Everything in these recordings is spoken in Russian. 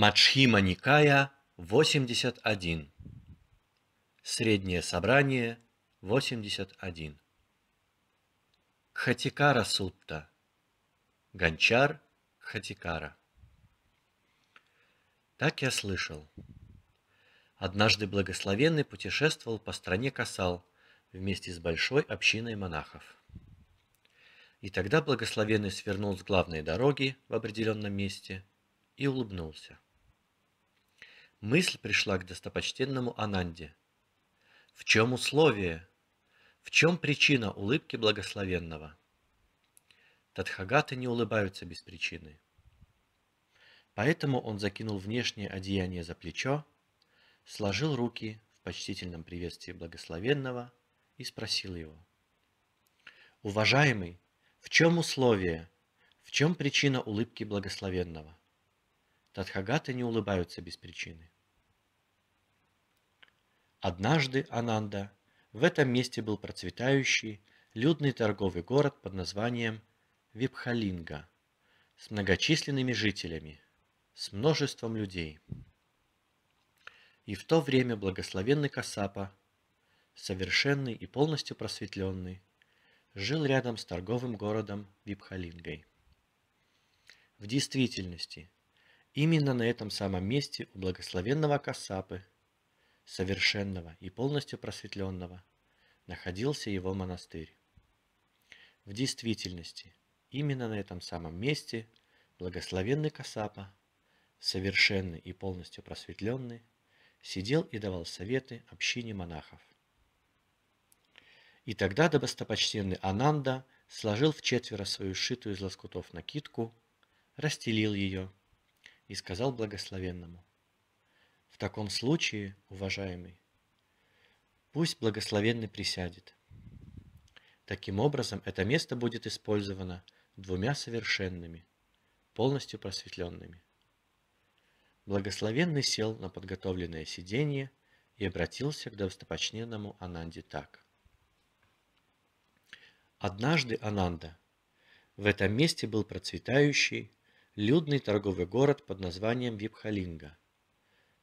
Мачхима Никая 81. Среднее собрание 81. Хатикара Сутта. Гончар Хатикара. Так я слышал. Однажды благословенный путешествовал по стране Касал вместе с большой общиной монахов. И тогда благословенный свернул с главной дороги в определенном месте и улыбнулся мысль пришла к достопочтенному Ананде. В чем условие? В чем причина улыбки благословенного? Тадхагаты не улыбаются без причины. Поэтому он закинул внешнее одеяние за плечо, сложил руки в почтительном приветствии благословенного и спросил его. «Уважаемый, в чем условие? В чем причина улыбки благословенного?» Тадхагаты не улыбаются без причины. Однажды Ананда в этом месте был процветающий, людный торговый город под названием Випхалинга с многочисленными жителями, с множеством людей. И в то время благословенный Касапа, совершенный и полностью просветленный, жил рядом с торговым городом Випхалингой. В действительности, именно на этом самом месте у благословенного Касапы – совершенного и полностью просветленного, находился его монастырь. В действительности, именно на этом самом месте благословенный Касапа, совершенный и полностью просветленный, сидел и давал советы общине монахов. И тогда добостопочтенный Ананда сложил в четверо свою сшитую из лоскутов накидку, расстелил ее и сказал благословенному. В таком случае, уважаемый, пусть благословенный присядет. Таким образом, это место будет использовано двумя совершенными, полностью просветленными. Благословенный сел на подготовленное сиденье и обратился к достопочтенному Ананде так. Однажды Ананда. В этом месте был процветающий, людный торговый город под названием Випхалинга,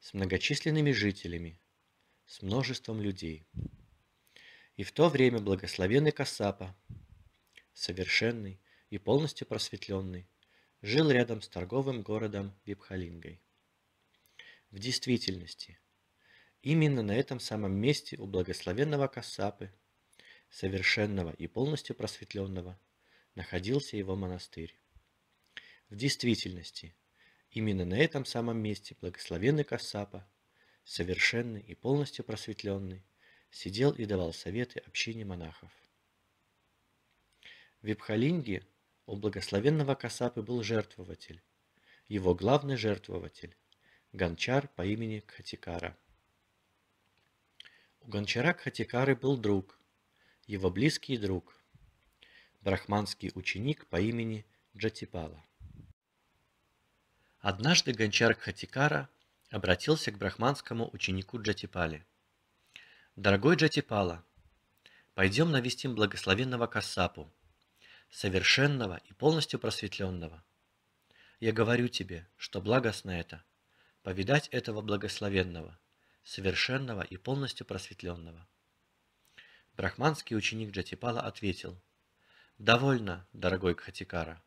с многочисленными жителями, с множеством людей. И в то время благословенный Касапа, совершенный и полностью просветленный, жил рядом с торговым городом Випхалингой. В действительности, именно на этом самом месте у благословенного Касапы, совершенного и полностью просветленного, находился его монастырь. В действительности – Именно на этом самом месте благословенный Кассапа, совершенный и полностью просветленный, сидел и давал советы общине монахов. В Випхалинге у благословенного Касапы был жертвователь, его главный жертвователь, гончар по имени Кхатикара. У гончара Кхатикары был друг, его близкий друг, брахманский ученик по имени Джатипала. Однажды гончар Хатикара обратился к брахманскому ученику Джатипали. «Дорогой Джатипала, пойдем навестим благословенного Касапу, совершенного и полностью просветленного. Я говорю тебе, что благостно это, повидать этого благословенного, совершенного и полностью просветленного». Брахманский ученик Джатипала ответил, «Довольно, дорогой Кхатикара,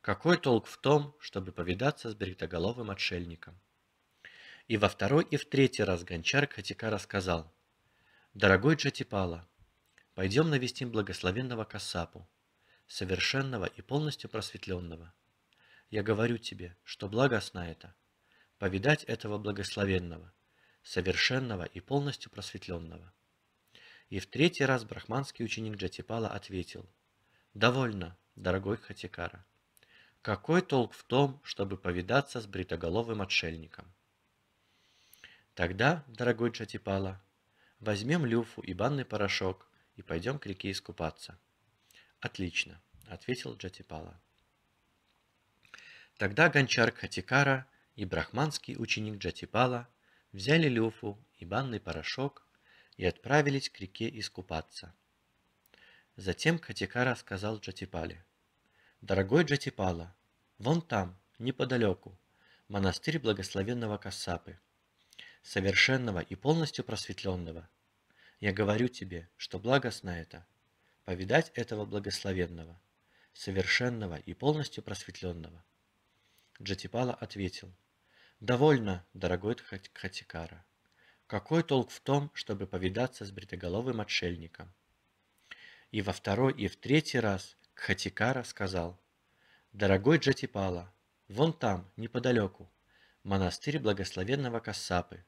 какой толк в том, чтобы повидаться с бритоголовым отшельником? И во второй и в третий раз гончар Катика рассказал. «Дорогой Джатипала, пойдем навестим благословенного Касапу, совершенного и полностью просветленного. Я говорю тебе, что благо это – повидать этого благословенного, совершенного и полностью просветленного». И в третий раз брахманский ученик Джатипала ответил. «Довольно, дорогой Хатикара. Какой толк в том, чтобы повидаться с бритоголовым отшельником? Тогда, дорогой Джатипала, возьмем люфу и банный порошок и пойдем к реке искупаться. Отлично, ответил Джатипала. Тогда гончар Хатикара и брахманский ученик Джатипала взяли люфу и банный порошок и отправились к реке искупаться. Затем Хатикара сказал Джатипале – Дорогой Джатипала, вон там, неподалеку, монастырь благословенного Кассапы, совершенного и полностью просветленного. Я говорю тебе, что благостно это, повидать этого благословенного, совершенного и полностью просветленного. Джатипала ответил, «Довольно, дорогой Хатикара. Какой толк в том, чтобы повидаться с бритоголовым отшельником?» И во второй и в третий раз Хатикара сказал, «Дорогой Джатипала, вон там, неподалеку, монастырь благословенного Кассапы,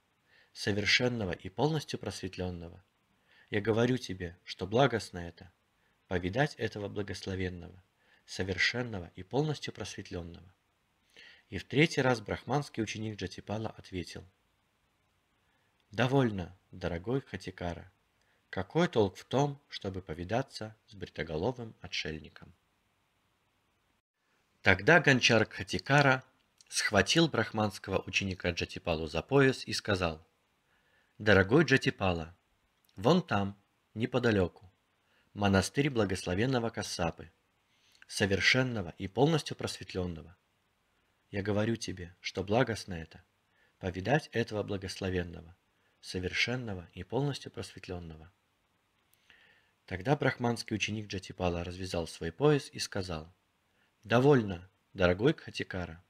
совершенного и полностью просветленного. Я говорю тебе, что благостно это, повидать этого благословенного, совершенного и полностью просветленного». И в третий раз брахманский ученик Джатипала ответил, «Довольно, дорогой Хатикара, какой толк в том, чтобы повидаться с бритоголовым отшельником? Тогда гончар Кхатикара схватил брахманского ученика Джатипалу за пояс и сказал, «Дорогой Джатипала, вон там, неподалеку, монастырь благословенного Кассапы, совершенного и полностью просветленного. Я говорю тебе, что благостно это, повидать этого благословенного, совершенного и полностью просветленного. Тогда брахманский ученик Джатипала развязал свой пояс и сказал, «Довольно, дорогой Кхатикара.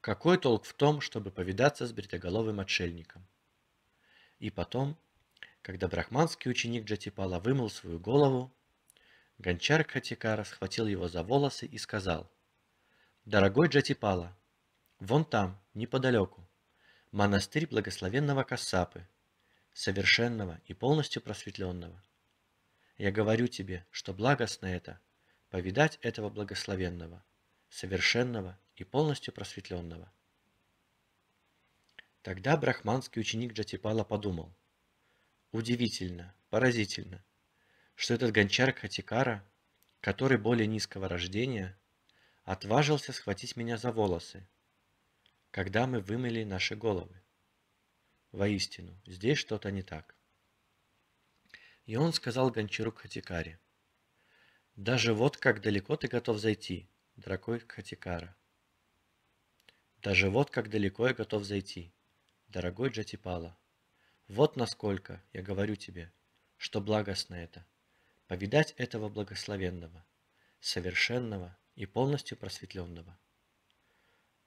Какой толк в том, чтобы повидаться с бритоголовым отшельником?» И потом, когда брахманский ученик Джатипала вымыл свою голову, гончар Кхатикара схватил его за волосы и сказал, «Дорогой Джатипала, вон там, неподалеку, монастырь благословенного Кассапы, совершенного и полностью просветленного. Я говорю тебе, что благостно это – повидать этого благословенного, совершенного и полностью просветленного. Тогда брахманский ученик Джатипала подумал. Удивительно, поразительно, что этот гончар Хатикара, который более низкого рождения, отважился схватить меня за волосы, когда мы вымыли наши головы. Воистину, здесь что-то не так и он сказал гончару Хатикаре. «Даже вот как далеко ты готов зайти, дорогой Хатикара». «Даже вот как далеко я готов зайти, дорогой Джатипала. Вот насколько, я говорю тебе, что благостно это, повидать этого благословенного, совершенного и полностью просветленного».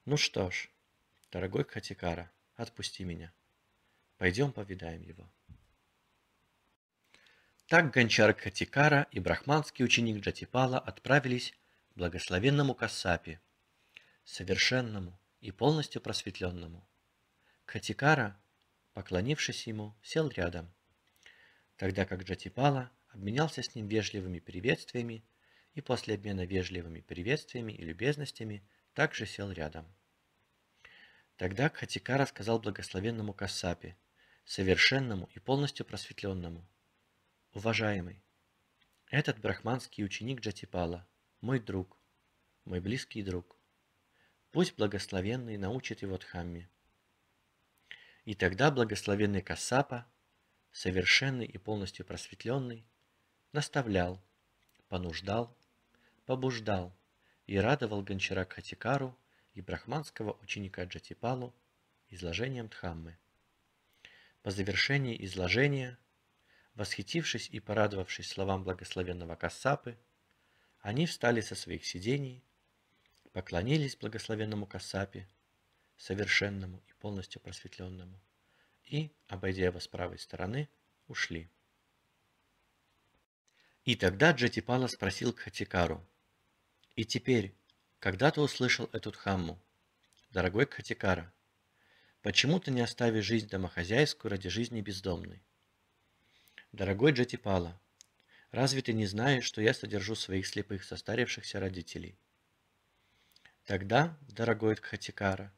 «Ну что ж, дорогой Хатикара, отпусти меня. Пойдем повидаем его». Так гончар Катикара и брахманский ученик Джатипала отправились к благословенному Кассапи, совершенному и полностью просветленному. Катикара, поклонившись ему, сел рядом, тогда как Джатипала обменялся с ним вежливыми приветствиями и после обмена вежливыми приветствиями и любезностями также сел рядом. Тогда Катикара сказал благословенному Кассапи, совершенному и полностью просветленному – Уважаемый, этот брахманский ученик Джатипала, мой друг, мой близкий друг. Пусть благословенный научит его Дхамме. И тогда благословенный Касапа, совершенный и полностью просветленный, наставлял, понуждал, побуждал и радовал гончара Кхатикару и брахманского ученика Джатипалу изложением Дхаммы. По завершении изложения – Восхитившись и порадовавшись словам благословенного Кассапы, они встали со своих сидений, поклонились благословенному Кассапе, совершенному и полностью просветленному, и, обойдя его с правой стороны, ушли. И тогда Джатипала спросил Кхатикару, «И теперь, когда ты услышал эту дхамму, дорогой Кхатикара, почему ты не оставишь жизнь домохозяйскую ради жизни бездомной?» Дорогой Джатипала, разве ты не знаешь, что я содержу своих слепых состарившихся родителей? Тогда, дорогой Кхатикара,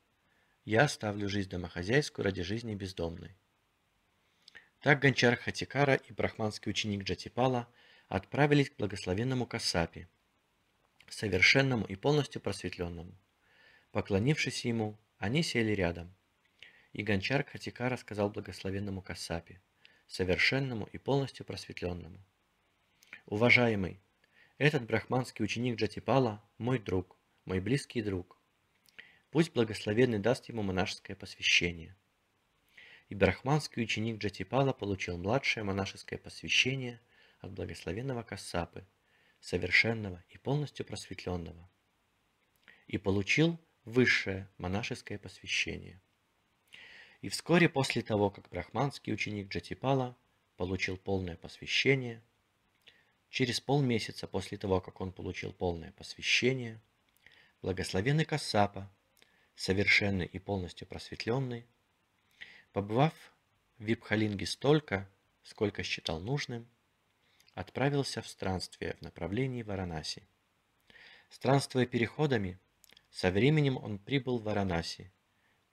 я оставлю жизнь домохозяйскую ради жизни бездомной. Так гончар Хатикара и брахманский ученик Джатипала отправились к благословенному Касапи, совершенному и полностью просветленному. Поклонившись ему, они сели рядом. И гончар Хатикара сказал благословенному Касапи совершенному и полностью просветленному. Уважаемый, этот брахманский ученик Джатипала – мой друг, мой близкий друг. Пусть благословенный даст ему монашеское посвящение. И брахманский ученик Джатипала получил младшее монашеское посвящение от благословенного Кассапы, совершенного и полностью просветленного. И получил высшее монашеское посвящение – и вскоре после того, как брахманский ученик Джатипала получил полное посвящение, через полмесяца после того, как он получил полное посвящение, благословенный Касапа, совершенный и полностью просветленный, побывав в Випхалинге столько, сколько считал нужным, отправился в странствие в направлении Варанаси. Странствуя переходами, со временем он прибыл в Варанаси,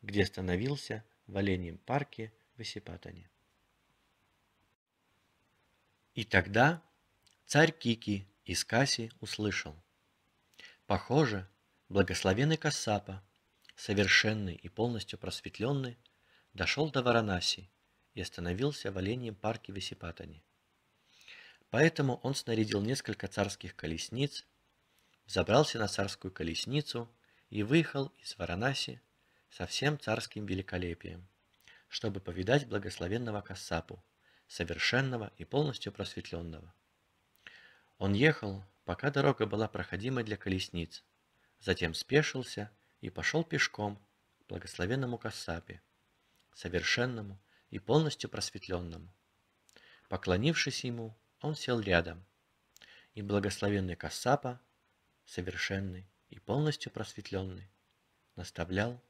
где становился – в Оленьем парке в Исипатане. И тогда царь Кики из Каси услышал. Похоже, благословенный Кассапа, совершенный и полностью просветленный, дошел до Варанаси и остановился в Оленьем парке в Исипатане. Поэтому он снарядил несколько царских колесниц, забрался на царскую колесницу и выехал из Варанаси со всем царским великолепием, чтобы повидать благословенного Кассапу, совершенного и полностью просветленного. Он ехал, пока дорога была проходимой для колесниц, затем спешился и пошел пешком к благословенному Кассапе, совершенному и полностью просветленному. Поклонившись ему, он сел рядом, и благословенный Кассапа, совершенный и полностью просветленный, наставлял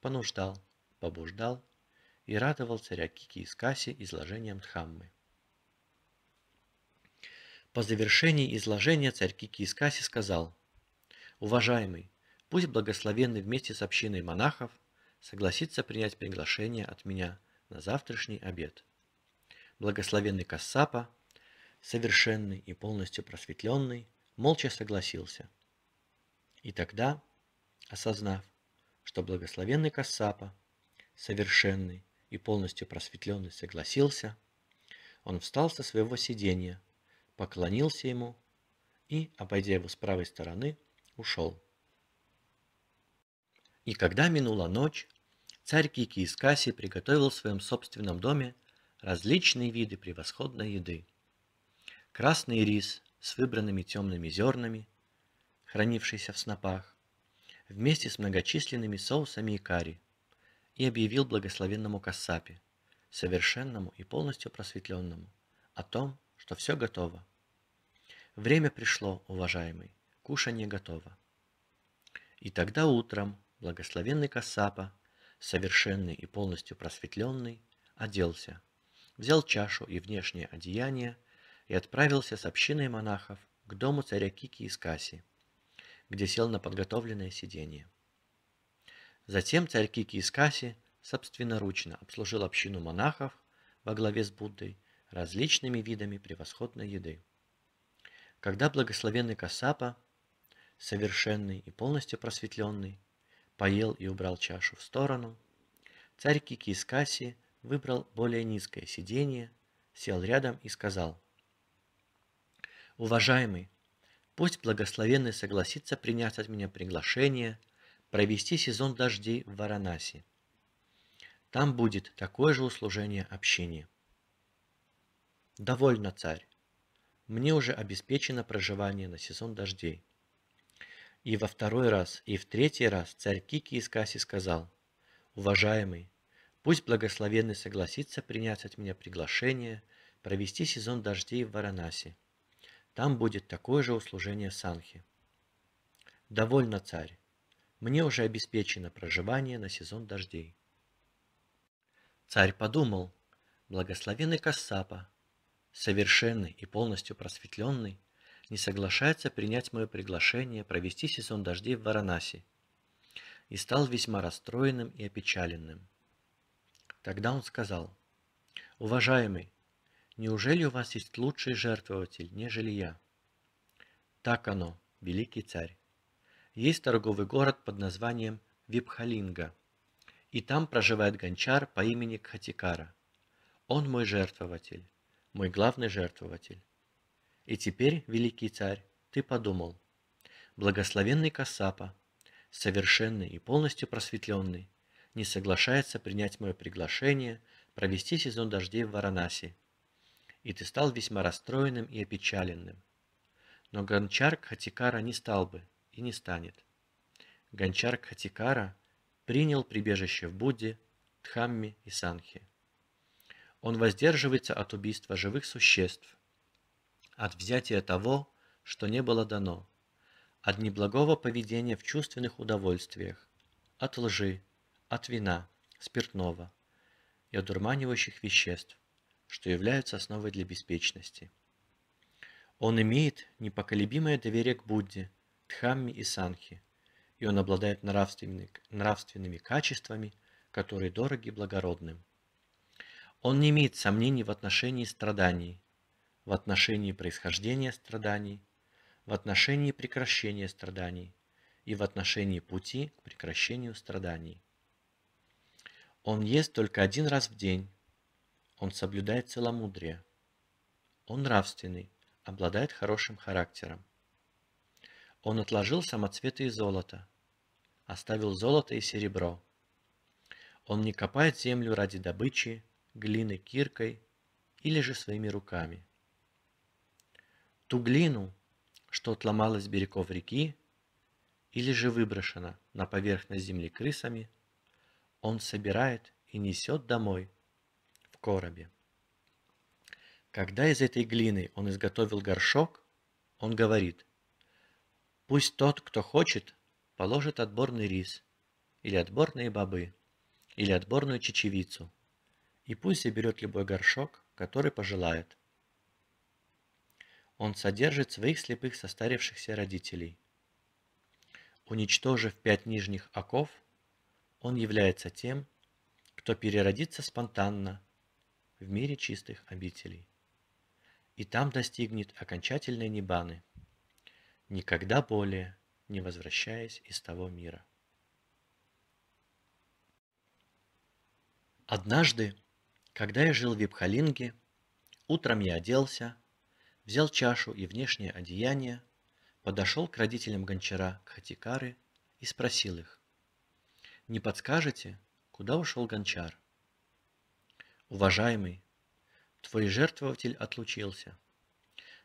понуждал, побуждал и радовал царя Кики из Каси изложением Дхаммы. По завершении изложения царь Кики из Каси сказал, «Уважаемый, пусть благословенный вместе с общиной монахов согласится принять приглашение от меня на завтрашний обед. Благословенный Кассапа, совершенный и полностью просветленный, молча согласился. И тогда, осознав, что благословенный Кассапа, совершенный и полностью просветленный, согласился, он встал со своего сиденья, поклонился ему и, обойдя его с правой стороны, ушел. И когда минула ночь, царь Кики из Касси приготовил в своем собственном доме различные виды превосходной еды. Красный рис с выбранными темными зернами, хранившийся в снопах, вместе с многочисленными соусами и карри, и объявил благословенному Кассапе, совершенному и полностью просветленному, о том, что все готово. Время пришло, уважаемый, кушание готово. И тогда утром благословенный Кассапа, совершенный и полностью просветленный, оделся, взял чашу и внешнее одеяние и отправился с общиной монахов к дому царя Кики из Каси – где сел на подготовленное сиденье. Затем царь Кики из собственноручно обслужил общину монахов во главе с Буддой различными видами превосходной еды. Когда благословенный Касапа, совершенный и полностью просветленный, поел и убрал чашу в сторону, царь Кики из выбрал более низкое сиденье, сел рядом и сказал, «Уважаемый, Пусть благословенный согласится принять от меня приглашение провести сезон дождей в Варанаси. Там будет такое же услужение общине. Довольно, царь. Мне уже обеспечено проживание на сезон дождей. И во второй раз, и в третий раз царь Кики из Каси сказал, «Уважаемый, пусть благословенный согласится принять от меня приглашение провести сезон дождей в Варанаси. Там будет такое же услужение Санхи. Довольно, царь. Мне уже обеспечено проживание на сезон дождей. Царь подумал, благословенный Кассапа, совершенный и полностью просветленный, не соглашается принять мое приглашение провести сезон дождей в Варанаси и стал весьма расстроенным и опечаленным. Тогда он сказал, «Уважаемый, Неужели у вас есть лучший жертвователь, нежели я? Так оно, великий царь. Есть торговый город под названием Випхалинга, и там проживает гончар по имени Кхатикара. Он мой жертвователь, мой главный жертвователь. И теперь, великий царь, ты подумал. Благословенный Касапа, совершенный и полностью просветленный, не соглашается принять мое приглашение провести сезон дождей в Варанаси – и ты стал весьма расстроенным и опечаленным. Но гончар Кхатикара не стал бы и не станет. Гончар Кхатикара принял прибежище в Будде, Дхамме и Санхе. Он воздерживается от убийства живых существ, от взятия того, что не было дано, от неблагого поведения в чувственных удовольствиях, от лжи, от вина, спиртного и одурманивающих веществ, что являются основой для беспечности. Он имеет непоколебимое доверие к Будде, Дхамме и Санхе, и он обладает нравственными, нравственными качествами, которые дороги благородным. Он не имеет сомнений в отношении страданий, в отношении происхождения страданий, в отношении прекращения страданий и в отношении пути к прекращению страданий. Он ест только один раз в день, он соблюдает целомудрие. Он нравственный, обладает хорошим характером. Он отложил самоцветы и золото, оставил золото и серебро. Он не копает землю ради добычи, глины киркой или же своими руками. Ту глину, что отломалась с берегов реки или же выброшена на поверхность земли крысами, он собирает и несет домой – коробе. Когда из этой глины он изготовил горшок, он говорит, «Пусть тот, кто хочет, положит отборный рис, или отборные бобы, или отборную чечевицу, и пусть заберет любой горшок, который пожелает. Он содержит своих слепых состарившихся родителей. Уничтожив пять нижних оков, он является тем, кто переродится спонтанно в мире чистых обителей. И там достигнет окончательной небаны, никогда более не возвращаясь из того мира. Однажды, когда я жил в Випхалинге, утром я оделся, взял чашу и внешнее одеяние, подошел к родителям гончара Кхатикары и спросил их, «Не подскажете, куда ушел гончар?» уважаемый, твой жертвователь отлучился.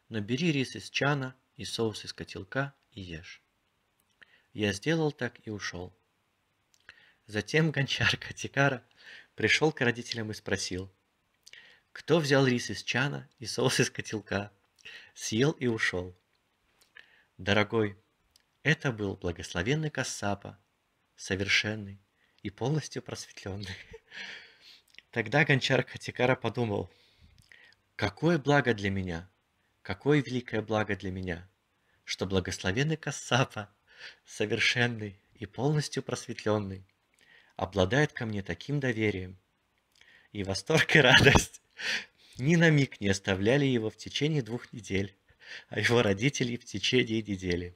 Набери рис из чана и соус из котелка и ешь. Я сделал так и ушел. Затем гончар Катикара пришел к родителям и спросил, кто взял рис из чана и соус из котелка, съел и ушел. Дорогой, это был благословенный Кассапа, совершенный и полностью просветленный. Тогда гончар Хатикара подумал, «Какое благо для меня! Какое великое благо для меня, что благословенный Кассапа, совершенный и полностью просветленный, обладает ко мне таким доверием!» И восторг и радость ни на миг не оставляли его в течение двух недель, а его родителей в течение недели.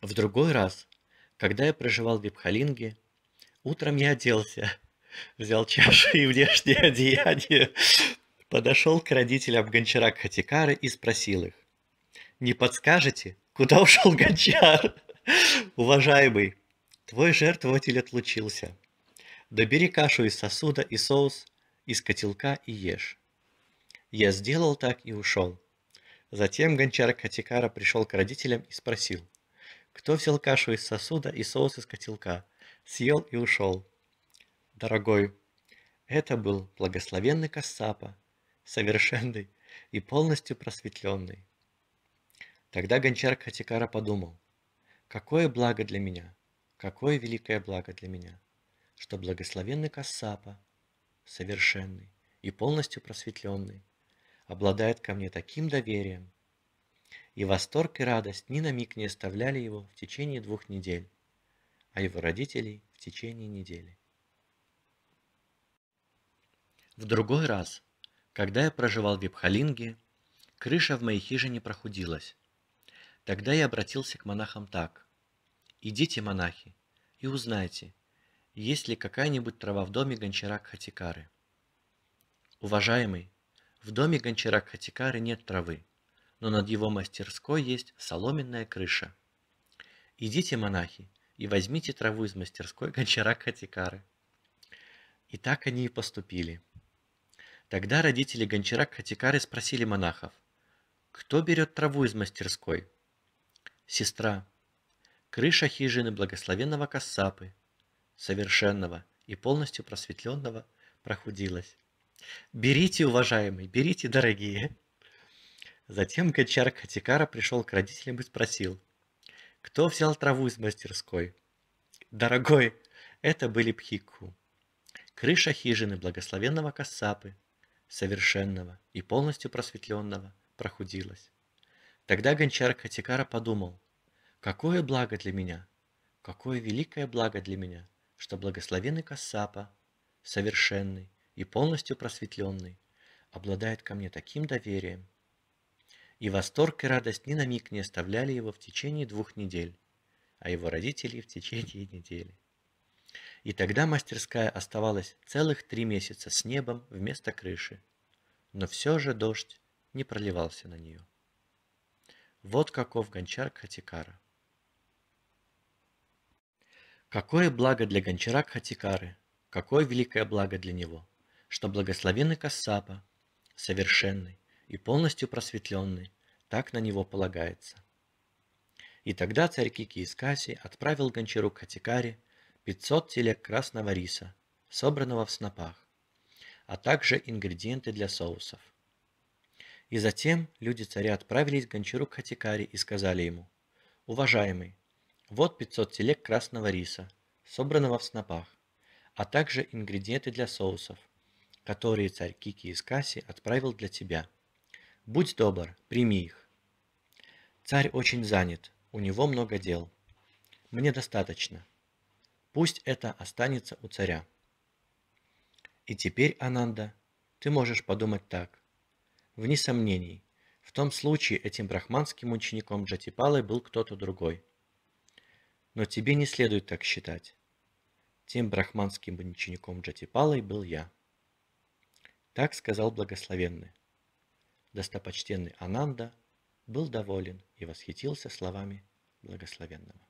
В другой раз, когда я проживал в Випхалинге, утром я оделся – взял чашу и внешнее одеяние, подошел к родителям гончара Хатикары и спросил их. «Не подскажете, куда ушел гончар? Уважаемый, твой жертвователь отлучился. Добери кашу из сосуда и соус из котелка и ешь». Я сделал так и ушел. Затем гончар Катикара пришел к родителям и спросил, кто взял кашу из сосуда и соус из котелка, съел и ушел дорогой. Это был благословенный Кассапа, совершенный и полностью просветленный. Тогда гончар Хатикара подумал, какое благо для меня, какое великое благо для меня, что благословенный Кассапа, совершенный и полностью просветленный, обладает ко мне таким доверием. И восторг и радость ни на миг не оставляли его в течение двух недель, а его родителей в течение недели. В другой раз, когда я проживал в Випхалинге, крыша в моей хижине прохудилась. Тогда я обратился к монахам так. «Идите, монахи, и узнайте, есть ли какая-нибудь трава в доме гончара Хатикары». «Уважаемый, в доме гончара Хатикары нет травы, но над его мастерской есть соломенная крыша. Идите, монахи, и возьмите траву из мастерской гончара Хатикары». И так они и поступили. Тогда родители гончара Хатикары спросили монахов, «Кто берет траву из мастерской?» «Сестра. Крыша хижины благословенного Кассапы, совершенного и полностью просветленного, прохудилась. Берите, уважаемый, берите, дорогие!» Затем гончар Хатикара пришел к родителям и спросил, «Кто взял траву из мастерской?» «Дорогой, это были пхикху. Крыша хижины благословенного Кассапы, совершенного и полностью просветленного, прохудилась. Тогда гончар Катикара подумал, «Какое благо для меня! Какое великое благо для меня, что благословенный Кассапа, совершенный и полностью просветленный, обладает ко мне таким доверием!» И восторг и радость ни на миг не оставляли его в течение двух недель, а его родителей в течение недели. И тогда мастерская оставалась целых три месяца с небом вместо крыши. Но все же дождь не проливался на нее. Вот каков гончар Хатикара. Какое благо для гончара Хатикары, какое великое благо для него, что благословенный Кассапа, совершенный и полностью просветленный, так на него полагается. И тогда царь Кикиискаси отправил гончару катикаре 500 телег красного риса, собранного в снопах, а также ингредиенты для соусов. И затем люди царя отправились к гончару Хатикари и сказали ему, «Уважаемый, вот 500 телег красного риса, собранного в снопах, а также ингредиенты для соусов, которые царь Кики из Касси отправил для тебя. Будь добр, прими их». Царь очень занят, у него много дел. Мне достаточно. Пусть это останется у царя. И теперь, Ананда, ты можешь подумать так. Вне сомнений, в том случае этим брахманским учеником Джатипалы был кто-то другой. Но тебе не следует так считать. Тем брахманским учеником Джатипалой был я. Так сказал благословенный. Достопочтенный Ананда был доволен и восхитился словами благословенного.